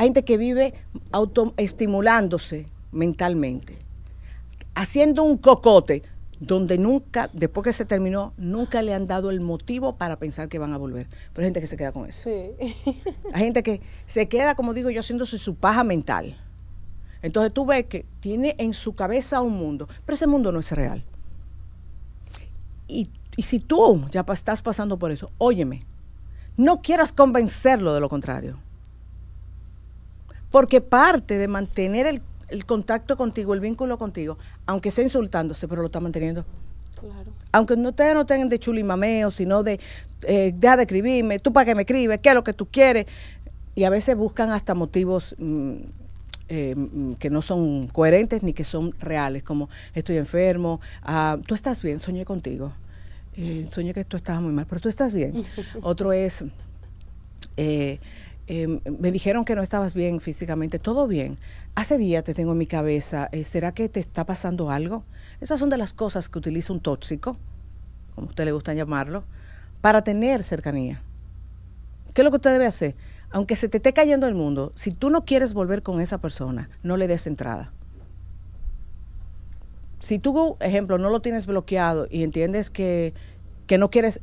Hay gente que vive autoestimulándose mentalmente, haciendo un cocote donde nunca, después que se terminó, nunca le han dado el motivo para pensar que van a volver. Pero hay gente que se queda con eso. Sí. Hay gente que se queda, como digo yo, haciéndose su paja mental. Entonces tú ves que tiene en su cabeza un mundo, pero ese mundo no es real. Y, y si tú ya estás pasando por eso, óyeme, no quieras convencerlo de lo contrario. Porque parte de mantener el, contacto contigo, el vínculo contigo, aunque sea insultándose, pero lo está manteniendo. Claro. Aunque no ustedes no tengan de chulimameo, sino de, eh, deja de escribirme, tú para que me escribes, qué es lo que tú quieres. Y a veces buscan hasta motivos mm, eh, mm, que no son coherentes ni que son reales, como estoy enfermo, ah, tú estás bien, soñé contigo. Eh, soñé que tú estabas muy mal, pero tú estás bien. Otro es, eh, Em, me dijeron que no estabas bien físicamente, todo bien. Hace día te tengo en mi cabeza, eh, ¿será que te está pasando algo? Esas son de las cosas que utiliza un tóxico, como a usted le gusta llamarlo, para tener cercanía. ¿Qué es lo que usted debe hacer? Aunque se te esté cayendo el mundo, si tú no quieres volver con esa persona, no le des entrada. Si tú, ejemplo, no lo tienes bloqueado y entiendes que, que no quieres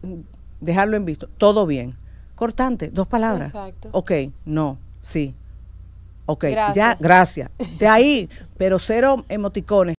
dejarlo en visto, todo bien cortante, dos palabras. Exacto. Ok, no, sí. Ok, ya, gracias. De ahí, pero cero emoticones.